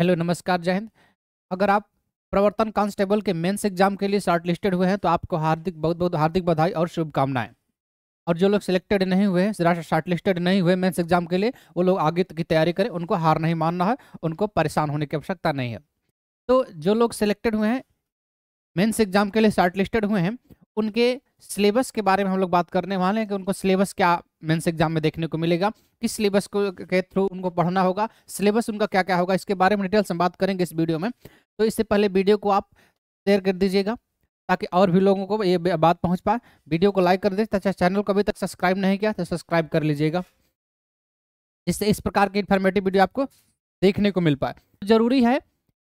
hello नमस्कार जय हिंद अगर आप प्रवर्तन कांस्टेबल के मेंस एग्जाम के लिए शॉर्टलिस्टेड हुए हैं तो आपको हार्दिक बहुत बहुत हार्दिक बधाई और शुभकामनाएं और जो लोग सिलेक्टेड नहीं हुए शॉर्टलिस्टेड नहीं हुए मेंस एग्जाम के लिए वो लोग आगे की तैयारी करें उनको हार नहीं मानना है उनको परेशान होने की आवश्यकता नहीं है तो जो लोग सिलेक्टेड हुए हैं मेन्स एग्जाम के लिए शॉर्टलिस्टेड हुए हैं उनके सिलेबस के बारे में हम लोग बात करने वाले हैं कि उनको सिलेबस क्या मेंस एग्जाम में देखने को मिलेगा किस सिलेबस को के थ्रू उनको पढ़ना होगा सिलेबस उनका क्या क्या होगा इसके बारे में डिटेल्स हम बात करेंगे इस वीडियो में तो इससे पहले वीडियो को आप शेयर कर दीजिएगा ताकि और भी लोगों को ये बात पहुँच पाए वीडियो को लाइक कर दे तथा चैनल को अभी तक सब्सक्राइब नहीं किया तो सब्सक्राइब कर लीजिएगा जिससे इस प्रकार की इन्फॉर्मेटिव वीडियो आपको देखने को मिल पाए जरूरी है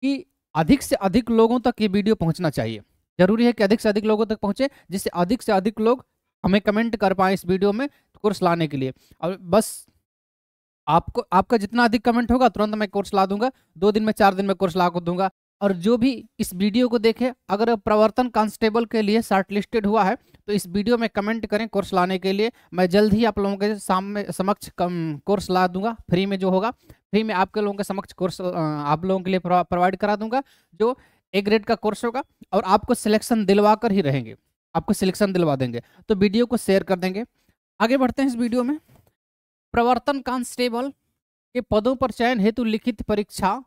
कि अधिक से अधिक लोगों तक ये वीडियो पहुँचना चाहिए जरूरी है कि अधिक से अधिक लोगों तक पहुंचे जिससे अधिक से अधिक लोग हमें कमेंट कर पाए इस वीडियो में कोर्स लाने के लिए और बस आपको आपका जितना अधिक कमेंट होगा तुरंत मैं कोर्स ला दूंगा दो दिन में चार दिन में कोर्स ला को दूंगा और जो भी इस वीडियो को देखे अगर प्रवर्तन कांस्टेबल के लिए शॉर्टलिस्टेड हुआ है तो इस वीडियो में कमेंट करें कोर्स लाने के लिए मैं जल्द ही आप लोगों के सामने समक्ष कोर्स ला दूंगा फ्री में जो होगा फ्री में आपके लोगों के समक्ष कोर्स आप लोगों के लिए प्रोवाइड करा दूंगा जो ए ग्रेड का कोर्स होगा और आपको सिलेक्शन दिलवा कर ही रहेंगे आपको सिलेक्शन दिलवा देंगे तो वीडियो को शेयर कर देंगे आगे बढ़ते हैं इस वीडियो में प्रवर्तन कांस्टेबल के पदों पर चयन हेतु लिखित परीक्षा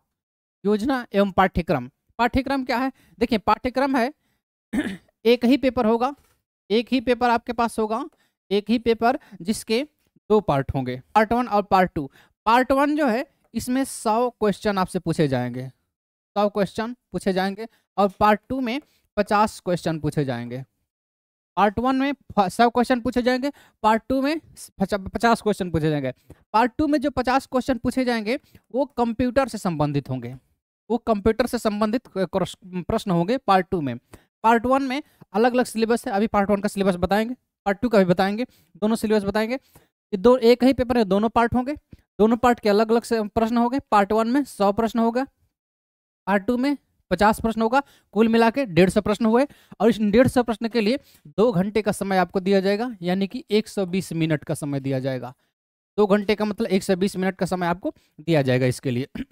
योजना एवं पाठ्यक्रम पाठ्यक्रम क्या है देखिए पाठ्यक्रम है एक ही पेपर होगा एक ही पेपर आपके पास होगा एक ही पेपर जिसके दो पार्ट होंगे पार्ट वन और पार्ट टू पार्ट वन जो है इसमें सौ क्वेश्चन आपसे पूछे जाएंगे सौ क्वेश्चन पूछे जाएंगे और पार्ट टू में पचास क्वेश्चन पूछे जाएंगे पार्ट वन में सौ क्वेश्चन पूछे जाएंगे पार्ट टू में पचास क्वेश्चन पूछे जाएंगे पार्ट टू में जो पचास क्वेश्चन पूछे जाएंगे वो कंप्यूटर से संबंधित होंगे वो कंप्यूटर से संबंधित प्रश्न होंगे पार्ट टू में पार्ट वन में अलग अलग सिलेबस है अभी पार्ट वन का सिलेबस बताएंगे पार्ट टू का भी बताएंगे दोनों सिलेबस बताएंगे ये दो एक ही पेपर है दोनों पार्ट होंगे दोनों पार्ट के अलग अलग से प्रश्न होंगे पार्ट वन में सौ प्रश्न होगा पार्ट टू में पचास प्रश्न होगा कुल मिला के डेढ़ सौ प्रश्न हुए और इस डेढ़ सौ प्रश्न के लिए दो घंटे का समय आपको दिया जाएगा यानी कि एक सौ बीस मिनट का समय दिया जाएगा दो घंटे का मतलब एक सौ बीस मिनट का समय आपको दिया जाएगा इसके लिए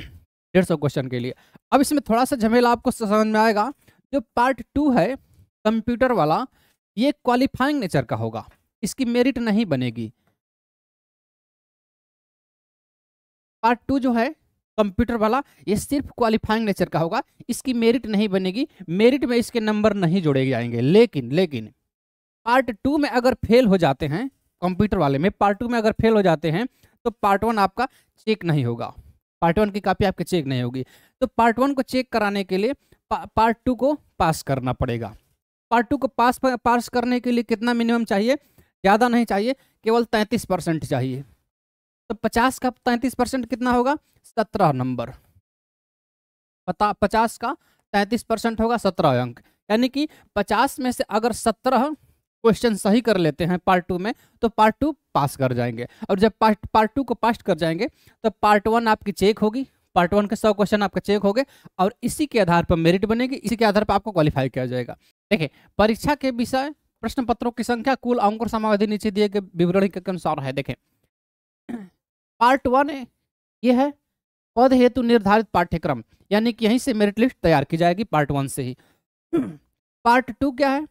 डेढ़ सौ क्वेश्चन के लिए अब इसमें थोड़ा सा झमेला आपको समझ में आएगा जो पार्ट टू है कंप्यूटर वाला ये क्वालिफाइंग नेचर का होगा इसकी मेरिट नहीं बनेगी पार्ट टू जो है कंप्यूटर वाला ये सिर्फ क्वालिफाइंग नेचर का होगा इसकी मेरिट नहीं बनेगी मेरिट में इसके नंबर नहीं जोड़े जाएंगे लेकिन लेकिन पार्ट टू में अगर फेल हो जाते हैं कंप्यूटर वाले में पार्ट टू में अगर फेल हो जाते हैं तो पार्ट वन आपका चेक नहीं होगा पार्ट वन की कापी आपके चेक नहीं होगी तो पार्ट वन को चेक कराने के लिए पा, पार्ट टू को पास करना पड़ेगा पार्ट टू को पास पास करने के लिए कितना मिनिमम चाहिए ज़्यादा नहीं चाहिए केवल तैंतीस परसेंट चाहिए तो पचास का तैंतीस परसेंट कितना होगा सत्रह नंबर पता पचास का तैंतीस परसेंट होगा सत्रह अंक यानी कि पचास में से अगर सत्रह क्वेश्चन सही कर लेते हैं पार्ट टू में तो पार्ट टू पास कर जाएंगे और जब पार्ट पार्ट टू को पास कर जाएंगे तो पार्ट वन आपकी चेक होगी पार्ट वन के सौ क्वेश्चन आपका चेक हो गए और इसी के आधार पर मेरिट बनेगी इसी के आधार पर आपको क्वालिफाई किया जाएगा देखिए परीक्षा के विषय प्रश्न पत्रों की संख्या कुल अंकुर समावधि नीचे दिए गए विवरण के अनुसार है देखें पार्ट वन है ये है पद हेतु निर्धारित पाठ्यक्रम यानी कि यहीं से मेरिट लिस्ट तैयार की जाएगी पार्ट वन से ही पार्ट टू क्या है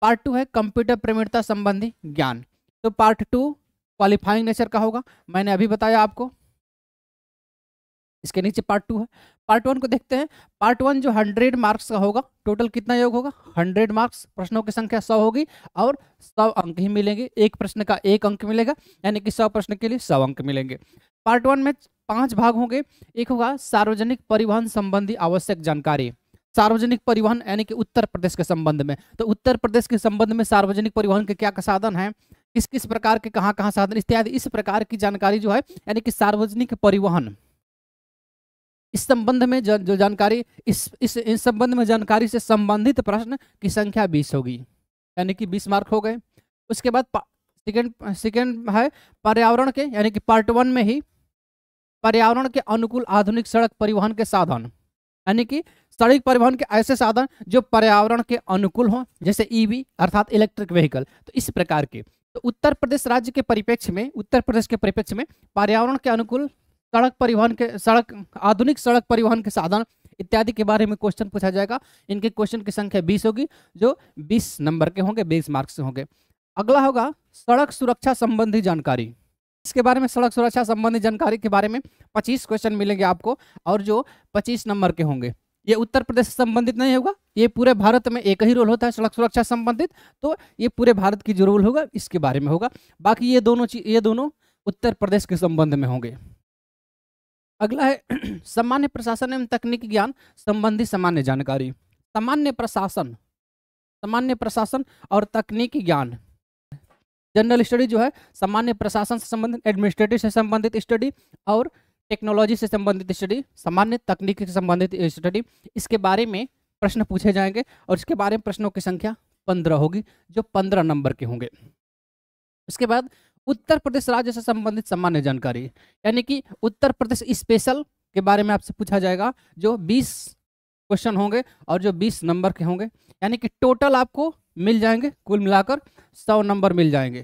पार्ट टू है कंप्यूटर प्रवीणता संबंधी ज्ञान तो पार्ट टू क्वालिफाइंग नेचर का होगा मैंने अभी बताया आपको इसके नीचे पार्ट टू है पार्ट वन को देखते हैं पार्ट वन जो हंड्रेड मार्क्स का होगा टोटल कितना योग होगा हंड्रेड मार्क्स प्रश्नों की संख्या सौ होगी और सौ अंक ही मिलेंगे एक प्रश्न का एक अंक मिलेगा यानी कि सौ प्रश्न के लिए सौ अंक मिलेंगे पार्ट वन में पांच भाग होंगे एक होगा सार्वजनिक परिवहन संबंधी आवश्यक जानकारी सार्वजनिक परिवहन यानी कि उत्तर प्रदेश के संबंध में तो उत्तर प्रदेश के संबंध में सार्वजनिक परिवहन के क्या साधन है किस किस प्रकार के कहाँ कहाँ साधन इत्यादि इस प्रकार की जानकारी जो है यानी कि सार्वजनिक परिवहन इस संबंध में जो जानकारी इस इस इस संबंध में जानकारी से संबंधित प्रश्न की संख्या बीस होगी यानी कि बीस मार्क हो गए उसके बाद सेकंड सेकंड है पर्यावरण के यानी कि पार्ट वन में ही पर्यावरण के अनुकूल आधुनिक सड़क परिवहन के साधन यानी कि सड़क परिवहन के ऐसे साधन जो पर्यावरण के अनुकूल हों जैसे ईवी e अर्थात इलेक्ट्रिक व्हीकल तो इस प्रकार के तो उत्तर प्रदेश राज्य के परिपेक्ष में उत्तर प्रदेश के परिपेक्ष में पर्यावरण के अनुकूल सड़क परिवहन के सड़क आधुनिक सड़क परिवहन के साधन इत्यादि के बारे में क्वेश्चन पूछा जाएगा इनके क्वेश्चन की संख्या बीस होगी जो बीस नंबर के होंगे बीस मार्क्स होंगे अगला होगा सड़क सुरक्षा संबंधी जानकारी इसके बारे में सड़क सुरक्षा संबंधी जानकारी के बारे में 25 क्वेश्चन मिलेंगे आपको और जो 25 नंबर के होंगे ये उत्तर प्रदेश से संबंधित नहीं होगा ये पूरे भारत में एक ही रोल होता है सड़क सुरक्षा संबंधित तो ये पूरे भारत की जो रोल होगा इसके बारे में होगा बाकी ये दोनों ये दोनों उत्तर प्रदेश के संबंध में होंगे अगला है सामान्य प्रशासन एवं तकनीकी ज्ञान संबंधी सामान्य जानकारी सामान्य प्रशासन सामान्य प्रशासन और तकनीकी ज्ञान जनरल स्टडी जो है सामान्य प्रशासन से संबंधित एडमिनिस्ट्रेटिव से संबंधित स्टडी और टेक्नोलॉजी से संबंधित स्टडी सामान्य तकनीक से संबंधित स्टडी इसके बारे में प्रश्न पूछे जाएंगे और इसके बारे में प्रश्नों की संख्या पंद्रह होगी जो पंद्रह नंबर के होंगे उसके बाद उत्तर प्रदेश राज्य से संबंधित सामान्य जानकारी यानी कि उत्तर प्रदेश स्पेशल के बारे में आपसे पूछा जाएगा जो 20 क्वेश्चन होंगे और जो 20 नंबर के होंगे यानी कि टोटल आपको मिल जाएंगे कुल मिलाकर 100 नंबर मिल जाएंगे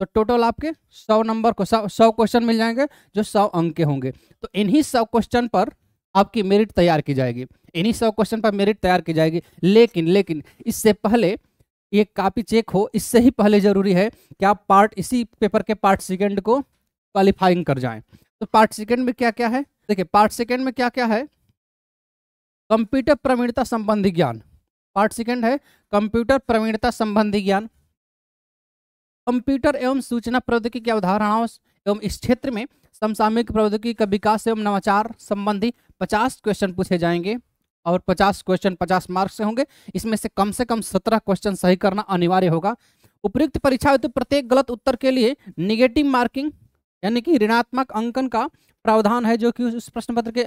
तो टोटल आपके 100 नंबर को 100 क्वेश्चन मिल जाएंगे जो 100 अंक के होंगे तो इन्हीं 100 क्वेश्चन पर आपकी मेरिट तैयार की जाएगी इन्हीं सौ क्वेश्चन पर मेरिट तैयार की जाएगी लेकिन लेकिन इससे पहले ये कापी चेक हो इससे ही पहले जरूरी है कि आप पार्ट इसी पेपर के पार्ट सेकेंड को क्वालिफाइंग कर जाएं तो पार्ट सेकेंड में क्या क्या है देखिए पार्ट सेकेंड में क्या क्या है कंप्यूटर प्रवीणता संबंधी ज्ञान पार्ट सेकेंड है कंप्यूटर प्रवीणता संबंधी ज्ञान कंप्यूटर एवं सूचना प्रौद्योगिकी की अवधारणाओं एवं तो इस क्षेत्र में समसामयिक प्रौद्योगिकी का विकास एवं नवाचार संबंधी पचास क्वेश्चन पूछे जाएंगे और 50 क्वेश्चन 50 मार्क्स से होंगे इसमें से कम से कम 17 क्वेश्चन सही करना अनिवार्य होगा उपयुक्त परीक्षा हेतु प्रत्येक गलत उत्तर के लिए निगेटिव मार्किंग यानी कि ऋणात्मक अंकन का प्रावधान है जो कि उस प्रश्न पत्र के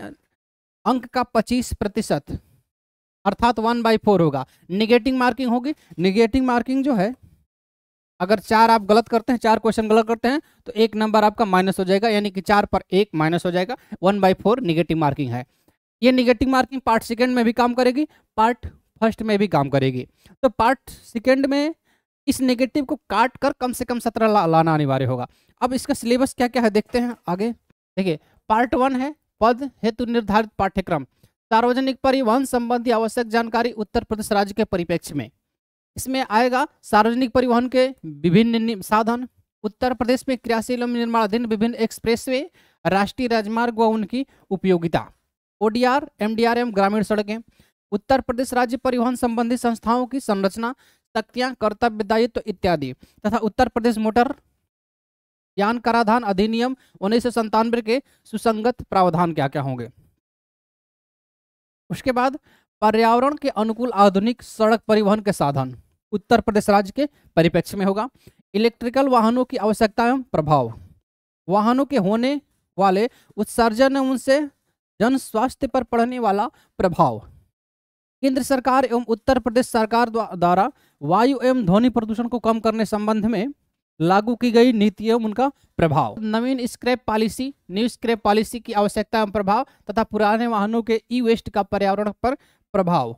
अंक का पच्चीस प्रतिशत अर्थात वन बाई फोर होगा निगेटिव मार्किंग होगी निगेटिव मार्किंग जो है अगर चार आप गलत करते हैं चार क्वेश्चन गलत करते हैं तो एक नंबर आपका माइनस हो जाएगा यानी कि चार पर एक माइनस हो जाएगा one by four negative marking है ये निगेटिव मार्किंग पार्ट सेकेंड में भी काम करेगी पार्ट फर्स्ट में भी काम करेगी तो पार्ट सेकेंड में इस नेगेटिव को काट कर कम से कम सत्रह ला, लाना अनिवार्य होगा अब इसका सिलेबस क्या क्या है देखते हैं आगे देखिए पार्ट वन है पद हेतु निर्धारित पाठ्यक्रम सार्वजनिक परिवहन संबंधी आवश्यक जानकारी उत्तर प्रदेश राज्य के परिप्रेक्ष्य में इसमें आएगा सार्वजनिक परिवहन के विभिन्न साधन उत्तर प्रदेश में क्रियाशील एवं निर्माणाधीन विभिन्न एक्सप्रेसवे राष्ट्रीय राजमार्ग व उनकी उपयोगिता ओडीआर एमडीआरएम ग्रामीण सड़कें उत्तर प्रदेश राज्य परिवहन संबंधी संस्थाओं की संरचना शक्तियां कर्तव्य दायित्व तो इत्यादि तथा उत्तर प्रदेश मोटर यान कराधान अधिनियम उन्नीस के सुसंगत प्रावधान क्या क्या होंगे उसके बाद पर्यावरण के अनुकूल आधुनिक सड़क परिवहन के साधन उत्तर प्रदेश राज्य के परिप्रेक्ष्य में होगा इलेक्ट्रिकल वाहनों की आवश्यकता एवं प्रभाव वाहनों के होने वाले उत्सर्जन एवं उनसे जन स्वास्थ्य पर पड़ने वाला प्रभाव केंद्र सरकार एवं उत्तर प्रदेश सरकार द्वारा वायु एवं ध्वनि प्रदूषण को कम करने संबंध में लागू की गई नीति एवं उनका प्रभाव नवीन scrap policy new scrap policy की आवश्यकता एवं प्रभाव तथा पुराने वाहनों के ई वेस्ट का पर्यावरण पर प्रभाव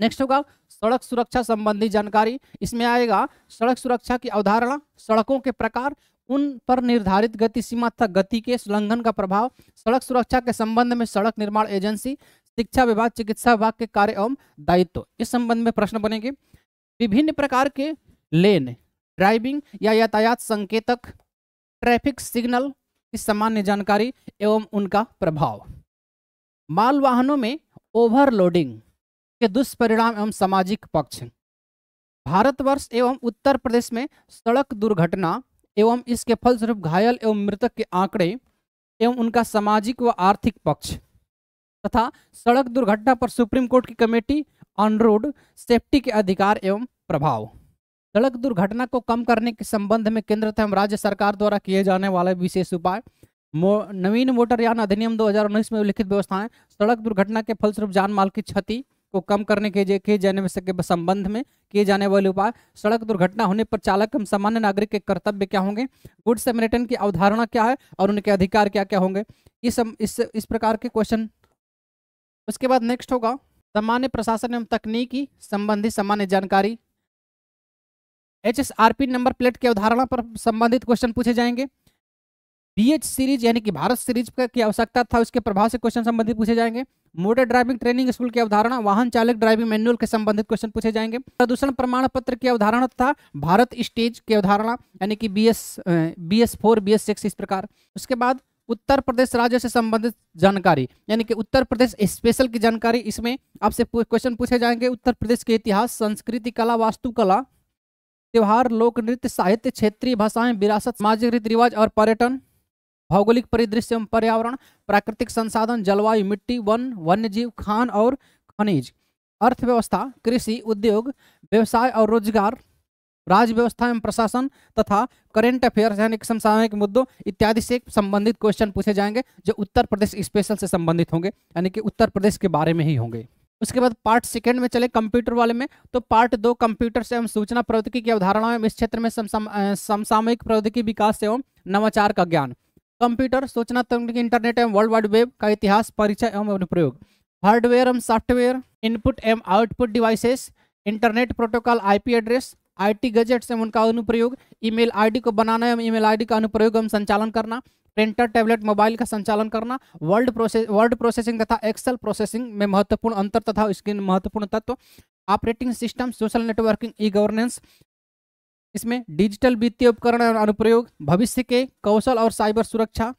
नेक्स्ट होगा सड़क सुरक्षा संबंधी जानकारी इसमें आएगा सड़क सुरक्षा की अवधारणा सड़कों के प्रकार उन पर निर्धारित गति सीमा तथा गति के उल्लंघन का प्रभाव सड़क सुरक्षा के संबंध में सड़क निर्माण एजेंसी शिक्षा विभाग चिकित्सा विभाग के कार्य एवं दायित्व इस संबंध में प्रश्न बनेंगे विभिन्न प्रकार के लेन ड्राइविंग या यातायात संकेतक ट्रैफिक सिग्नल की सामान्य जानकारी एवं उनका प्रभाव माल वाहनों में ओवरलोडिंग के दुष्परिणाम एवं सामाजिक पक्ष भारतवर्ष एवं उत्तर प्रदेश में सड़क दुर्घटना एवं इसके फलस्वरूप घायल एवं मृतक के आंकड़े एवं उनका सामाजिक व आर्थिक पक्ष तथा सड़क दुर्घटना पर सुप्रीम कोर्ट की कमेटी ऑन रोड सेफ्टी के अधिकार एवं प्रभाव सड़क दुर्घटना को कम करने के संबंध में केंद्र एवं राज्य सरकार द्वारा किए जाने वाले विशेष उपाय मो, नवीन मोटरयान अधिनियम 2019 में उल्लिखित व्यवस्थाएं सड़क दुर्घटना के फलस्वरूप जान माल की क्षति को कम करने के किए जाने के संबंध में किए जाने वाले उपाय सड़क दुर्घटना होने पर चालक एवं सामान्य नागरिक के कर्तव्य क्या होंगे गुड सेमरेटन की अवधारणा क्या है और उनके अधिकार क्या क्या होंगे इस इस इस प्रकार के क्वेश्चन उसके बाद नेक्स्ट होगा सामान्य प्रशासन एवं तकनीकी संबंधी सामान्य जानकारी H S R P number plate के अवधारणा पर संबंधित क्वेश्चन पूछे जाएंगे बी एच सीरीज यानी कि भारत सीरीज की आवश्यकता था उसके प्रभाव से क्वेश्चन संबंधित पूछे जाएंगे मोटर ड्राइविंग ट्रेनिंग स्कूल की अवधारणा वाहन चालक ड्राइविंग मैनुअल के संबंधित क्वेश्चन पूछे जाएंगे प्रदूषण प्रमाण पत्र की अवधारणा था भारत स्टेज की अवधारणा यानी कि B S B S four B S six इस प्रकार उसके बाद उत्तर प्रदेश राज्य से संबंधित जानकारी यानी कि उत्तर प्रदेश स्पेशल की जानकारी इसमें आपसे क्वेश्चन पूछे जाएंगे उत्तर प्रदेश के इतिहास संस्कृति कला वास्तुकला त्यौहार लोक नृत्य साहित्य क्षेत्रीय भाषाएं विरासत सामाजिक रीति रिवाज और पर्यटन भौगोलिक परिदृश्य एवं पर्यावरण प्राकृतिक संसाधन जलवायु मिट्टी वन जीव खान और खनिज अर्थव्यवस्था कृषि उद्योग व्यवसाय और रोजगार राज्य व्यवस्था एवं प्रशासन तथा करेंट अफेयर्स यानी समसामयिक मुद्दों इत्यादि से संबंधित क्वेश्चन पूछे जाएंगे जो उत्तर प्रदेश स्पेशल से संबंधित होंगे यानी कि उत्तर प्रदेश के बारे में ही होंगे उसके बाद पार्ट सेकेंड में चले कंप्यूटर वाले में तो पार्ट दो कंप्यूटर एवं सूचना प्रौद्योगिकी की अवधारणा एवं इस क्षेत्र में समसामयिक प्रौद्योगिकी विकास एवं नवाचार का ज्ञान कंप्यूटर सूचना तकनीकी इंटरनेट एवं वर्ल्ड वाइड वेब का इतिहास परिचय एवं अनुप्रयोग हार्डवेयर एवं सॉफ्टवेयर इनपुट एवं output devices internet protocol IP address IT gadgets एवं उनका अनुप्रयोग ईमेल आईडी को बनाना एवं ईमेल आईडी का अनुप्रयोग एवं संचालन करना प्रिंटर टैबलेट मोबाइल का संचालन करना वर्ड प्रोसेस वर्ड प्रोसेसिंग तथा एक्सेल प्रोसेसिंग में महत्वपूर्ण अंतर तथा इसके महत्वपूर्ण तत्व operating system social networking e governance इसमें डिजिटल वित्तीय उपकरण और अनुप्रयोग भविष्य के कौशल और साइबर सुरक्षा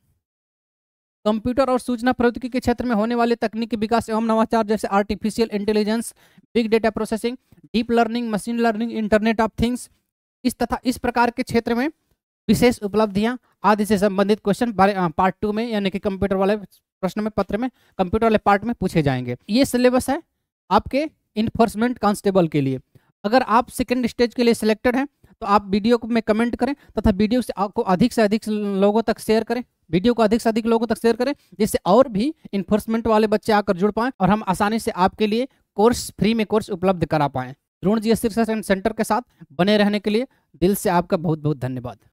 कंप्यूटर और सूचना प्रौद्योगिकी के क्षेत्र में होने वाले तकनीकी विकास एवं नवाचार जैसे artificial intelligence big data processing deep learning machine learning internet of things इस तथा इस प्रकार के क्षेत्र में विशेष उपलब्धियां आदि से संबंधित क्वेश्चन पार्ट टू में यानी कि कंप्यूटर वाले प्रश्न में पत्र में कंप्यूटर वाले पार्ट में पूछे जाएंगे ये सिलेबस है आपके इन्फोर्समेंट कांस्टेबल के लिए अगर आप सेकेंड स्टेज के लिए सिलेक्टेड हैं तो आप वीडियो में कमेंट करें तथा वीडियो से आपको अधिक से अधिक लोगों तक शेयर करें वीडियो को अधिक से अधिक लोगों तक शेयर करें जिससे और भी इन्फोर्समेंट वाले बच्चे आकर जुड़ पाएँ और हम आसानी से आपके लिए कोर्स फ्री में कोर्स उपलब्ध करा पाएँ द्रोण जी एस सेंटर के साथ बने रहने के लिए दिल से आपका बहुत बहुत धन्यवाद